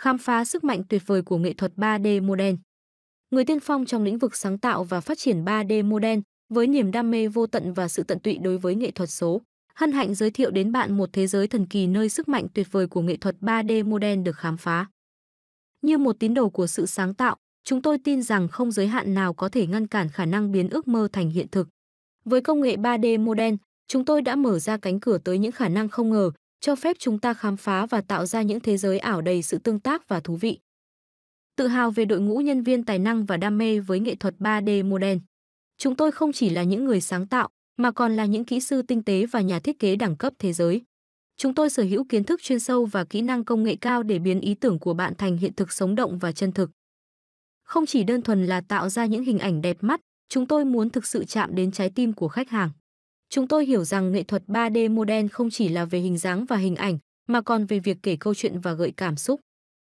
khám phá sức mạnh tuyệt vời của nghệ thuật 3D Model. Người tiên phong trong lĩnh vực sáng tạo và phát triển 3D Model với niềm đam mê vô tận và sự tận tụy đối với nghệ thuật số, hân hạnh giới thiệu đến bạn một thế giới thần kỳ nơi sức mạnh tuyệt vời của nghệ thuật 3D Model được khám phá. Như một tín đồ của sự sáng tạo, chúng tôi tin rằng không giới hạn nào có thể ngăn cản khả năng biến ước mơ thành hiện thực. Với công nghệ 3D Model, chúng tôi đã mở ra cánh cửa tới những khả năng không ngờ cho phép chúng ta khám phá và tạo ra những thế giới ảo đầy sự tương tác và thú vị. Tự hào về đội ngũ nhân viên tài năng và đam mê với nghệ thuật 3D Modern. Chúng tôi không chỉ là những người sáng tạo, mà còn là những kỹ sư tinh tế và nhà thiết kế đẳng cấp thế giới. Chúng tôi sở hữu kiến thức chuyên sâu và kỹ năng công nghệ cao để biến ý tưởng của bạn thành hiện thực sống động và chân thực. Không chỉ đơn thuần là tạo ra những hình ảnh đẹp mắt, chúng tôi muốn thực sự chạm đến trái tim của khách hàng. Chúng tôi hiểu rằng nghệ thuật 3D model không chỉ là về hình dáng và hình ảnh, mà còn về việc kể câu chuyện và gợi cảm xúc.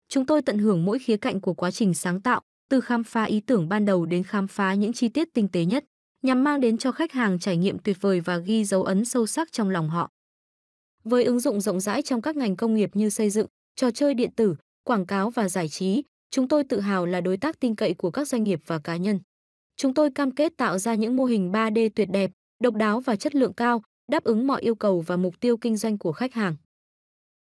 Chúng tôi tận hưởng mỗi khía cạnh của quá trình sáng tạo, từ khám phá ý tưởng ban đầu đến khám phá những chi tiết tinh tế nhất, nhằm mang đến cho khách hàng trải nghiệm tuyệt vời và ghi dấu ấn sâu sắc trong lòng họ. Với ứng dụng rộng rãi trong các ngành công nghiệp như xây dựng, trò chơi điện tử, quảng cáo và giải trí, chúng tôi tự hào là đối tác tin cậy của các doanh nghiệp và cá nhân. Chúng tôi cam kết tạo ra những mô hình 3D tuyệt đẹp, độc đáo và chất lượng cao, đáp ứng mọi yêu cầu và mục tiêu kinh doanh của khách hàng.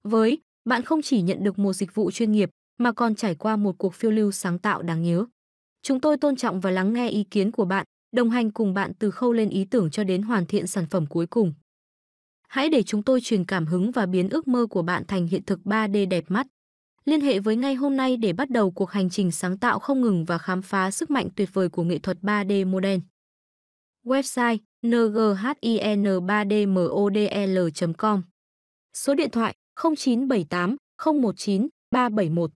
Với, bạn không chỉ nhận được một dịch vụ chuyên nghiệp mà còn trải qua một cuộc phiêu lưu sáng tạo đáng nhớ. Chúng tôi tôn trọng và lắng nghe ý kiến của bạn, đồng hành cùng bạn từ khâu lên ý tưởng cho đến hoàn thiện sản phẩm cuối cùng. Hãy để chúng tôi truyền cảm hứng và biến ước mơ của bạn thành hiện thực 3D đẹp mắt. Liên hệ với ngay hôm nay để bắt đầu cuộc hành trình sáng tạo không ngừng và khám phá sức mạnh tuyệt vời của nghệ thuật 3D Model. Website nghin 3 dmodel com Số điện thoại 0978 019 371